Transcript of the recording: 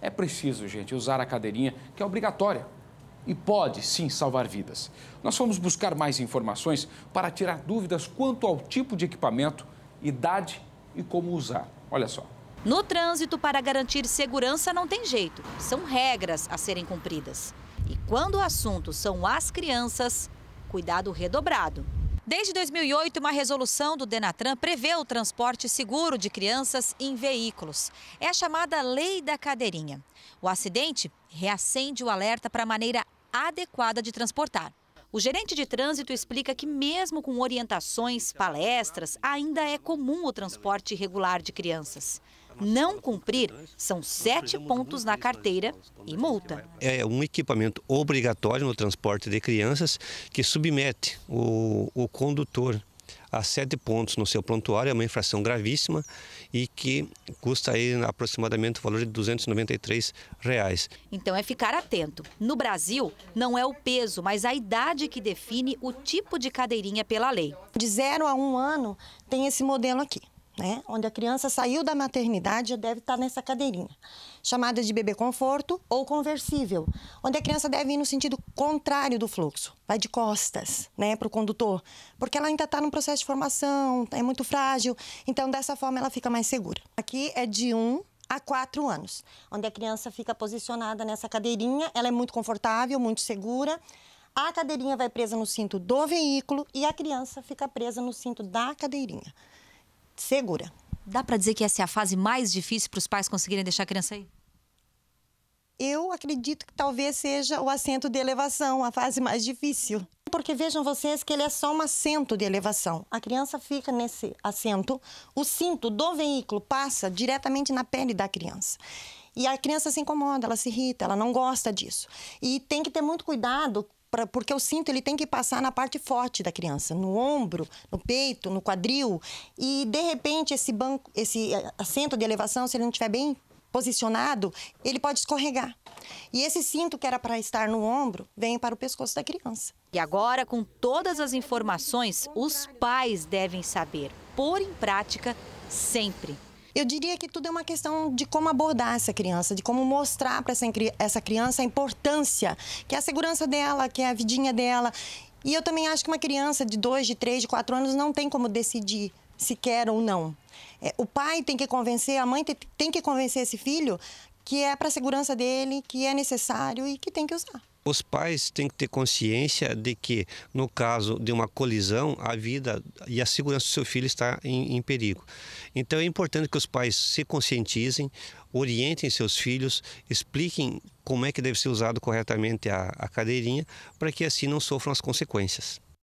É preciso, gente, usar a cadeirinha, que é obrigatória e pode sim salvar vidas. Nós fomos buscar mais informações para tirar dúvidas quanto ao tipo de equipamento, idade e como usar. Olha só. No trânsito, para garantir segurança, não tem jeito. São regras a serem cumpridas. E quando o assunto são as crianças, cuidado redobrado. Desde 2008, uma resolução do Denatran prevê o transporte seguro de crianças em veículos. É a chamada Lei da Cadeirinha. O acidente reacende o alerta para a maneira adequada de transportar. O gerente de trânsito explica que, mesmo com orientações, palestras, ainda é comum o transporte irregular de crianças. Não cumprir são sete pontos na carteira e multa. É um equipamento obrigatório no transporte de crianças que submete o, o condutor a sete pontos no seu prontuário, é uma infração gravíssima e que custa aí aproximadamente o valor de R$ 293. Reais. Então é ficar atento. No Brasil, não é o peso, mas a idade que define o tipo de cadeirinha pela lei. De zero a um ano tem esse modelo aqui né? Onde a criança saiu da maternidade deve estar nessa cadeirinha, chamada de bebê conforto ou conversível, onde a criança deve ir no sentido contrário do fluxo, vai de costas, né, para o condutor, porque ela ainda está num processo de formação, é muito frágil, então dessa forma ela fica mais segura. Aqui é de 1 um a 4 anos, onde a criança fica posicionada nessa cadeirinha, ela é muito confortável, muito segura. A cadeirinha vai presa no cinto do veículo e a criança fica presa no cinto da cadeirinha segura. Dá para dizer que essa é a fase mais difícil para os pais conseguirem deixar a criança aí? Eu acredito que talvez seja o assento de elevação, a fase mais difícil. Porque vejam vocês que ele é só um assento de elevação. A criança fica nesse assento, o cinto do veículo passa diretamente na pele da criança. E a criança se incomoda, ela se irrita, ela não gosta disso. E tem que ter muito cuidado pra, porque o cinto ele tem que passar na parte forte da criança, no ombro, no peito, no quadril. E de repente esse banco, esse eh, assento de elevação, se ele não estiver bem posicionado, ele pode escorregar. E esse cinto que era para estar no ombro vem para o pescoço da criança. E agora, com todas as informações, os pais devem saber pôr em prática sempre. Eu diria que tudo é uma questão de como abordar essa criança, de como mostrar para essa criança a importância, que é a segurança dela, que é a vidinha dela. E eu também acho que uma criança de 2, de 3, de 4 anos não tem como decidir se quer ou não. É, o pai tem que convencer, a mãe tem que convencer esse filho que é para a segurança dele, que é necessário e que tem que usar. Os pais têm que ter consciência de que, no caso de uma colisão, a vida e a segurança do seu filho está em, em perigo. Então é importante que os pais se conscientizem, orientem seus filhos, expliquem como é que deve ser usado corretamente a, a cadeirinha, para que assim não sofram as consequências.